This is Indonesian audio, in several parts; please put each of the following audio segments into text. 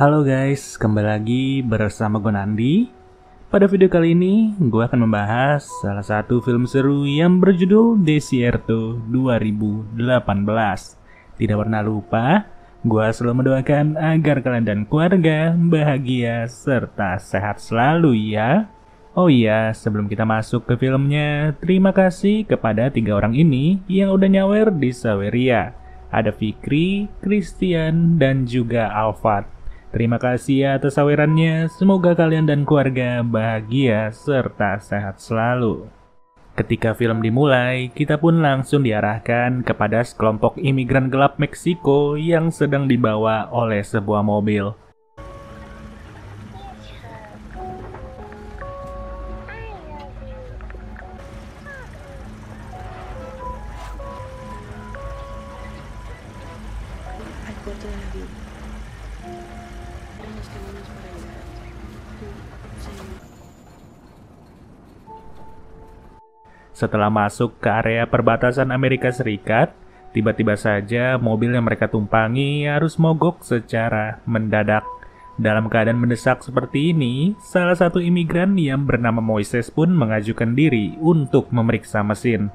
Halo guys, kembali lagi bersama gue Nandi. Pada video kali ini, gue akan membahas salah satu film seru yang berjudul Desierto 2018. Tidak pernah lupa, gue selalu mendoakan agar kalian dan keluarga bahagia serta sehat selalu ya. Oh iya, sebelum kita masuk ke filmnya, terima kasih kepada tiga orang ini yang udah nyawer di Saweria. Ada Fikri, Christian, dan juga Alfat. Terima kasih atas sawerannya, semoga kalian dan keluarga bahagia serta sehat selalu. Ketika film dimulai, kita pun langsung diarahkan kepada sekelompok imigran gelap Meksiko yang sedang dibawa oleh sebuah mobil. Setelah masuk ke area perbatasan Amerika Serikat, tiba-tiba saja mobil yang mereka tumpangi harus mogok secara mendadak. Dalam keadaan mendesak seperti ini, salah satu imigran yang bernama Moises pun mengajukan diri untuk memeriksa mesin.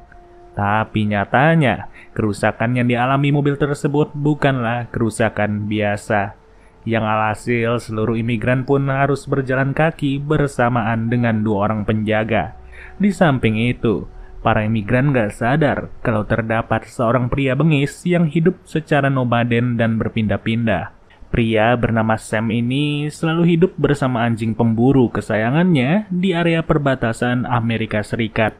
Tapi nyatanya, kerusakan yang dialami mobil tersebut bukanlah kerusakan biasa yang alhasil seluruh imigran pun harus berjalan kaki bersamaan dengan dua orang penjaga. Di samping itu, para imigran gak sadar kalau terdapat seorang pria bengis yang hidup secara nomaden dan berpindah-pindah. Pria bernama Sam ini selalu hidup bersama anjing pemburu kesayangannya di area perbatasan Amerika Serikat.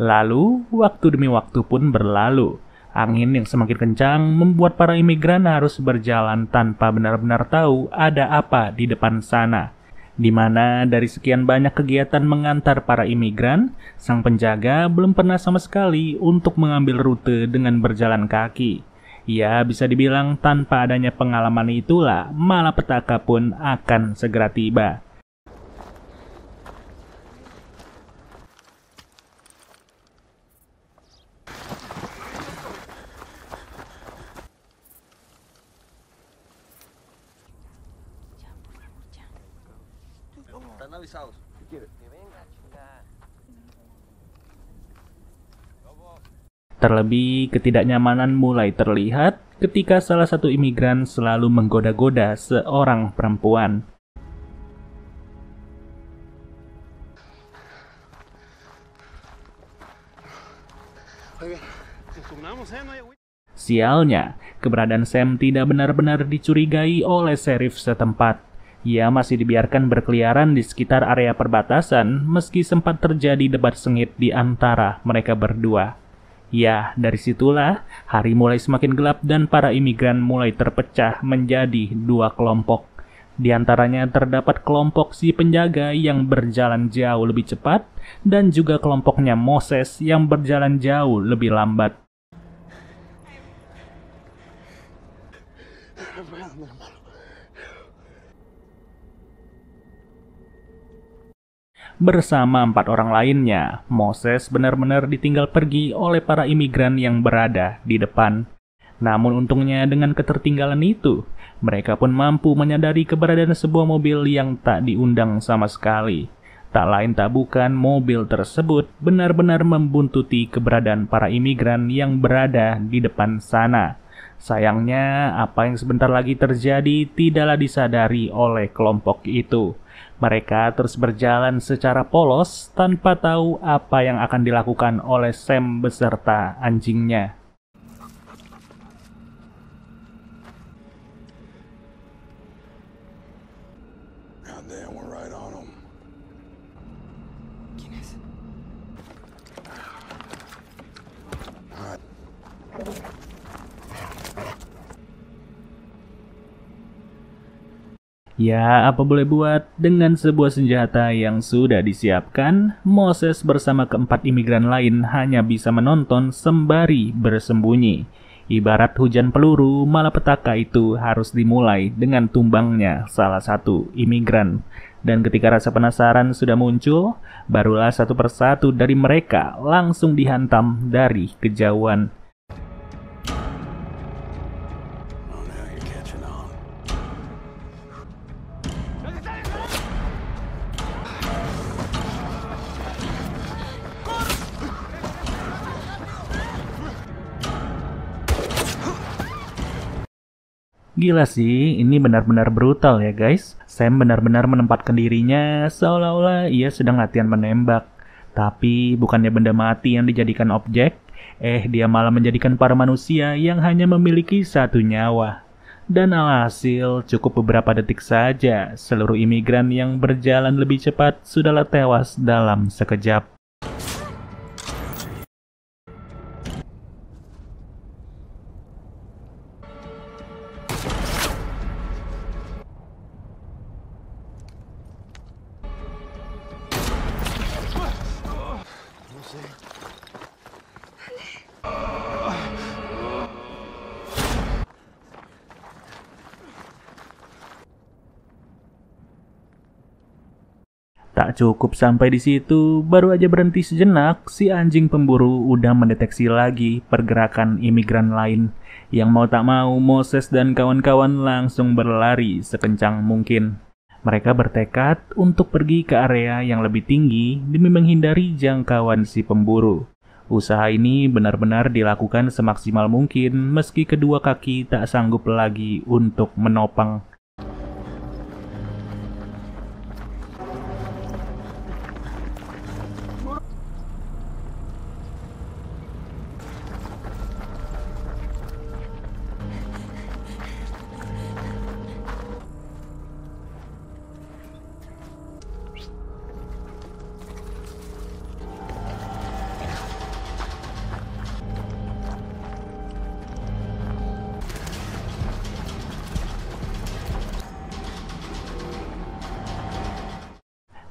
Lalu, waktu demi waktu pun berlalu Angin yang semakin kencang membuat para imigran harus berjalan tanpa benar-benar tahu ada apa di depan sana. Di mana dari sekian banyak kegiatan mengantar para imigran, sang penjaga belum pernah sama sekali untuk mengambil rute dengan berjalan kaki. Ya, bisa dibilang tanpa adanya pengalaman itulah malapetaka pun akan segera tiba. están avisados. Si quieres. Que venga, Terlebih, ketidaknyamanan mulai terlihat ketika salah satu imigran selalu menggoda-goda seorang perempuan. Eh, Sialnya, keberadaan Sam tidak benar-benar dicurigai oleh serif setempat. Ia masih dibiarkan berkeliaran di sekitar area perbatasan meski sempat terjadi debat sengit di antara mereka berdua. Ya, dari situlah hari mulai semakin gelap dan para imigran mulai terpecah menjadi dua kelompok. Di antaranya terdapat kelompok si penjaga yang berjalan jauh lebih cepat dan juga kelompoknya Moses yang berjalan jauh lebih lambat. bersama empat orang lainnya. Moses benar-benar ditinggal pergi oleh para imigran yang berada di depan. Namun untungnya dengan ketertinggalan itu, mereka pun mampu menyadari keberadaan sebuah mobil yang tak diundang sama sekali. Tak lain tak bukan mobil tersebut benar-benar membuntuti keberadaan para imigran yang berada di depan sana. Sayangnya, apa yang sebentar lagi terjadi tidaklah disadari oleh kelompok itu. Mereka terus berjalan secara polos tanpa tahu apa yang akan dilakukan oleh Sam beserta anjingnya. Ya, apa boleh buat, dengan sebuah senjata yang sudah disiapkan, Moses bersama keempat imigran lain hanya bisa menonton sembari bersembunyi. Ibarat hujan peluru, malapetaka itu harus dimulai dengan tumbangnya salah satu imigran. Dan ketika rasa penasaran sudah muncul, barulah satu persatu dari mereka langsung dihantam dari kejauhan. Gila sih, ini benar-benar brutal ya guys. Sam benar-benar menempatkan dirinya seolah-olah ia sedang latihan menembak. Tapi bukannya benda mati yang dijadikan objek, eh dia malah menjadikan para manusia yang hanya memiliki satu nyawa. Dan alhasil cukup beberapa detik saja, seluruh imigran yang berjalan lebih cepat sudahlah tewas dalam sekejap. cukup sampai di situ, baru aja berhenti sejenak, si anjing pemburu udah mendeteksi lagi pergerakan imigran lain. Yang mau tak mau, Moses dan kawan-kawan langsung berlari sekencang mungkin. Mereka bertekad untuk pergi ke area yang lebih tinggi demi menghindari jangkauan si pemburu. Usaha ini benar-benar dilakukan semaksimal mungkin meski kedua kaki tak sanggup lagi untuk menopang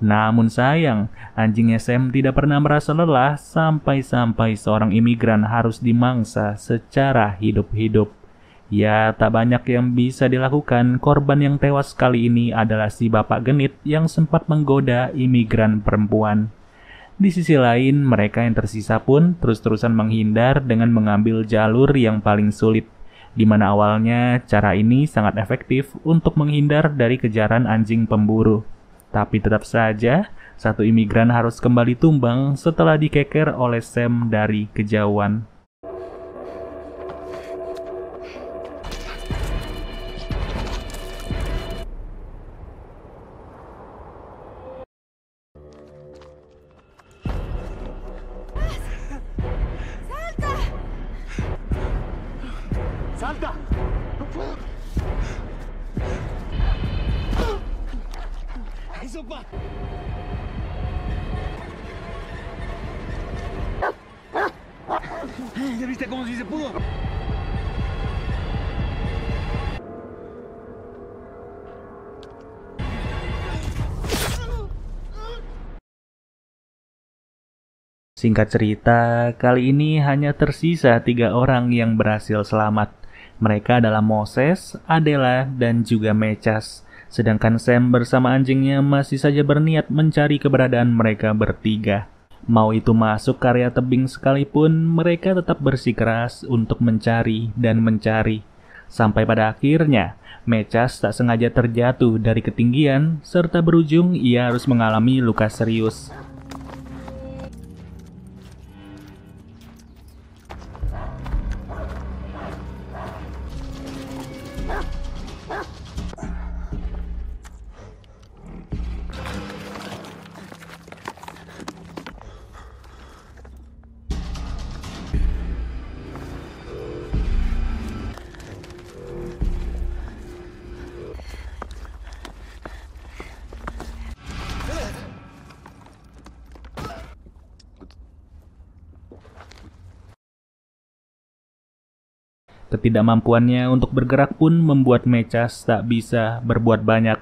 Namun sayang, anjing SM tidak pernah merasa lelah sampai-sampai seorang imigran harus dimangsa secara hidup-hidup. Ya, tak banyak yang bisa dilakukan. Korban yang tewas kali ini adalah si bapak genit yang sempat menggoda imigran perempuan. Di sisi lain, mereka yang tersisa pun terus-terusan menghindar dengan mengambil jalur yang paling sulit, di mana awalnya cara ini sangat efektif untuk menghindar dari kejaran anjing pemburu. Tapi tetap saja, satu imigran harus kembali tumbang setelah dikeker oleh Sam dari kejauhan ¿Ya viste cómo sí se pudo? Singkat cerita, kali ini hanya tersisa tiga orang yang berhasil selamat. Mereka adalah Moses, Adela, dan juga Mechas. Sedangkan Sam bersama anjingnya masih saja berniat mencari keberadaan mereka bertiga. Mau itu masuk karya tebing sekalipun, mereka tetap bersikeras untuk mencari dan mencari. Sampai pada akhirnya, Mechas tak sengaja terjatuh dari ketinggian, serta berujung ia harus mengalami luka serius. Ketidakmampuannya untuk bergerak pun membuat Mechas tak bisa berbuat banyak.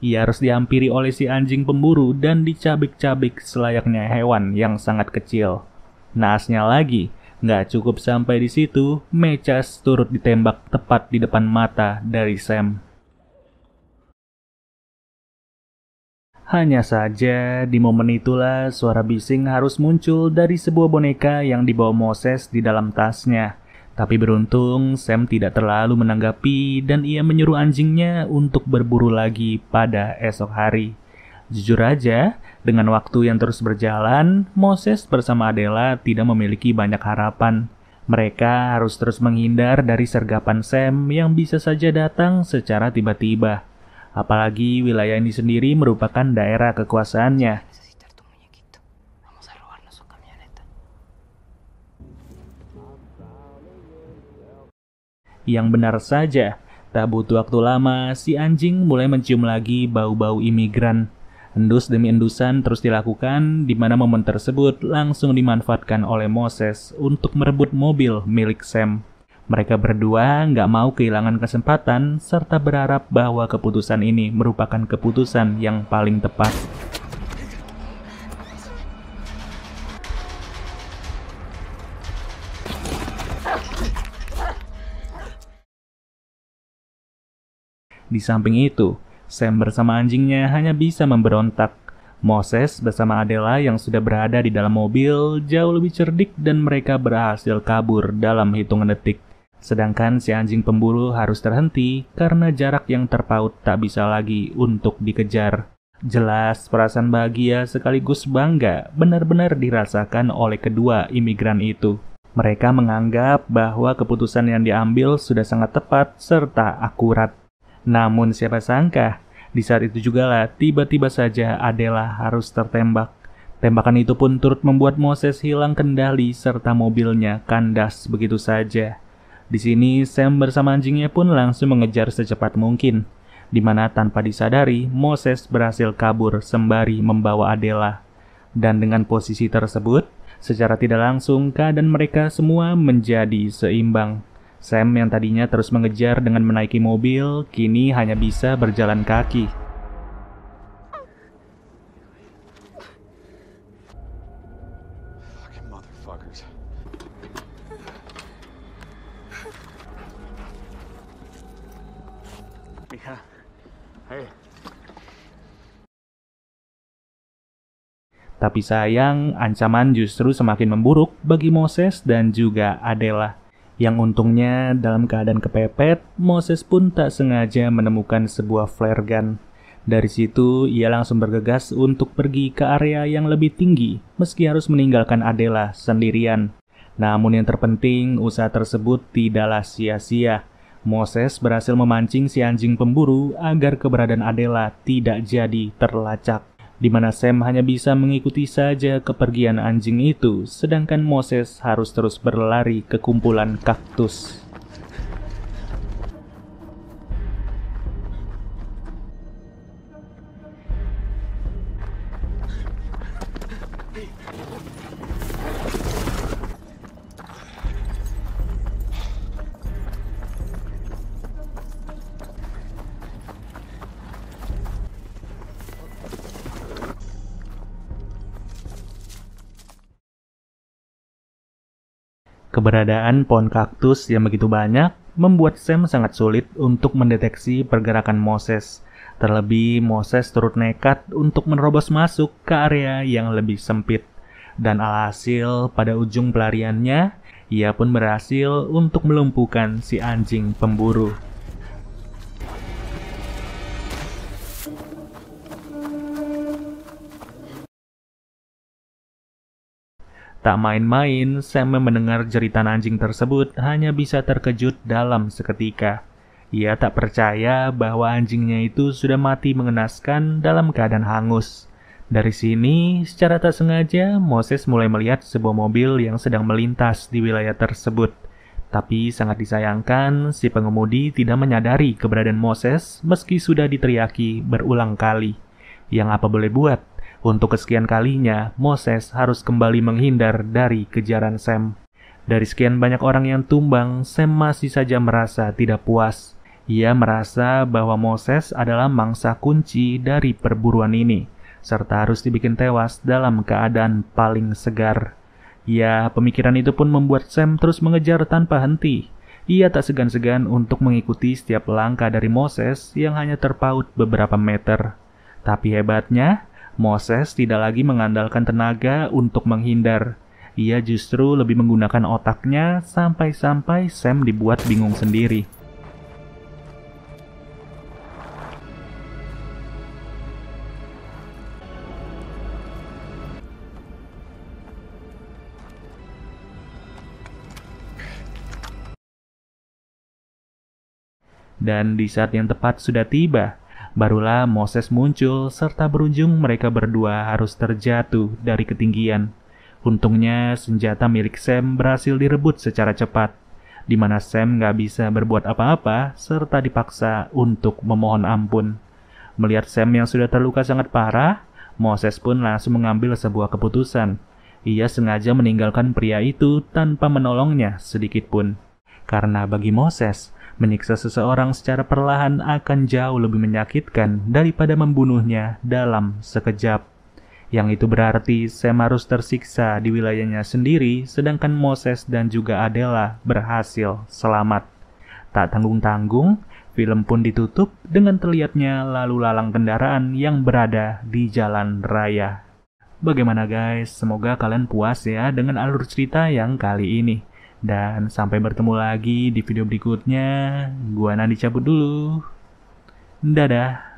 Ia harus dihampiri oleh si anjing pemburu dan dicabik-cabik selayaknya hewan yang sangat kecil. Naasnya lagi, nggak cukup sampai di situ, Mechas turut ditembak tepat di depan mata dari Sam. Hanya saja, di momen itulah suara bising harus muncul dari sebuah boneka yang dibawa Moses di dalam tasnya. Tapi beruntung Sam tidak terlalu menanggapi dan ia menyuruh anjingnya untuk berburu lagi pada esok hari. Jujur aja, dengan waktu yang terus berjalan, Moses bersama Adela tidak memiliki banyak harapan. Mereka harus terus menghindar dari sergapan Sam yang bisa saja datang secara tiba-tiba. Apalagi wilayah ini sendiri merupakan daerah kekuasaannya, yang benar saja. Tak butuh waktu lama, si anjing mulai mencium lagi bau-bau imigran. Endus demi endusan terus dilakukan, di mana momen tersebut langsung dimanfaatkan oleh Moses untuk merebut mobil milik Sam. Mereka berdua nggak mau kehilangan kesempatan serta berharap bahwa keputusan ini merupakan keputusan yang paling tepat. Di samping itu, Sam bersama anjingnya hanya bisa memberontak. Moses bersama Adela yang sudah berada di dalam mobil jauh lebih cerdik dan mereka berhasil kabur dalam hitungan detik. Sedangkan si anjing pemburu harus terhenti karena jarak yang terpaut tak bisa lagi untuk dikejar. Jelas perasaan bahagia sekaligus bangga benar-benar dirasakan oleh kedua imigran itu. Mereka menganggap bahwa keputusan yang diambil sudah sangat tepat serta akurat. Namun siapa sangka, di saat itu juga lah tiba-tiba saja Adela harus tertembak. Tembakan itu pun turut membuat Moses hilang kendali serta mobilnya kandas begitu saja. Di sini Sam bersama anjingnya pun langsung mengejar secepat mungkin, di mana tanpa disadari Moses berhasil kabur sembari membawa Adela. Dan dengan posisi tersebut, secara tidak langsung keadaan mereka semua menjadi seimbang. Sam yang tadinya terus mengejar dengan menaiki mobil, kini hanya bisa berjalan kaki. Tapi sayang, ancaman justru semakin memburuk bagi Moses dan juga Adela. Yang untungnya, dalam keadaan kepepet, Moses pun tak sengaja menemukan sebuah flare gun. Dari situ, ia langsung bergegas untuk pergi ke area yang lebih tinggi, meski harus meninggalkan Adela sendirian. Namun yang terpenting, usaha tersebut tidaklah sia-sia. Moses berhasil memancing si anjing pemburu agar keberadaan Adela tidak jadi terlacak di mana Sam hanya bisa mengikuti saja kepergian anjing itu, sedangkan Moses harus terus berlari ke kumpulan kaktus. Keberadaan pohon kaktus yang begitu banyak membuat Sam sangat sulit untuk mendeteksi pergerakan Moses. Terlebih, Moses turut nekat untuk menerobos masuk ke area yang lebih sempit. Dan alhasil, pada ujung pelariannya, ia pun berhasil untuk melumpuhkan si anjing pemburu. Tak main-main, Sam mendengar jeritan anjing tersebut hanya bisa terkejut dalam seketika. Ia tak percaya bahwa anjingnya itu sudah mati mengenaskan dalam keadaan hangus. Dari sini, secara tak sengaja, Moses mulai melihat sebuah mobil yang sedang melintas di wilayah tersebut. Tapi sangat disayangkan, si pengemudi tidak menyadari keberadaan Moses meski sudah diteriaki berulang kali. Yang apa boleh buat, untuk kesekian kalinya, Moses harus kembali menghindar dari kejaran Sam. Dari sekian banyak orang yang tumbang, Sam masih saja merasa tidak puas. Ia merasa bahwa Moses adalah mangsa kunci dari perburuan ini, serta harus dibikin tewas dalam keadaan paling segar. Ya, pemikiran itu pun membuat Sam terus mengejar tanpa henti. Ia tak segan-segan untuk mengikuti setiap langkah dari Moses yang hanya terpaut beberapa meter. Tapi hebatnya, Moses tidak lagi mengandalkan tenaga untuk menghindar. Ia justru lebih menggunakan otaknya sampai-sampai Sam dibuat bingung sendiri. Dan di saat yang tepat sudah tiba, Barulah Moses muncul serta berujung mereka berdua harus terjatuh dari ketinggian. Untungnya senjata milik Sam berhasil direbut secara cepat, di mana Sam gak bisa berbuat apa-apa serta dipaksa untuk memohon ampun. Melihat Sam yang sudah terluka sangat parah, Moses pun langsung mengambil sebuah keputusan. Ia sengaja meninggalkan pria itu tanpa menolongnya sedikitpun, Karena bagi Moses, Menyiksa seseorang secara perlahan akan jauh lebih menyakitkan daripada membunuhnya dalam sekejap. Yang itu berarti Sam harus tersiksa di wilayahnya sendiri, sedangkan Moses dan juga Adela berhasil selamat. Tak tanggung-tanggung, film pun ditutup dengan terlihatnya lalu lalang kendaraan yang berada di jalan raya. Bagaimana guys? Semoga kalian puas ya dengan alur cerita yang kali ini. Dan sampai bertemu lagi di video berikutnya. Gua nanti cabut dulu. Dadah.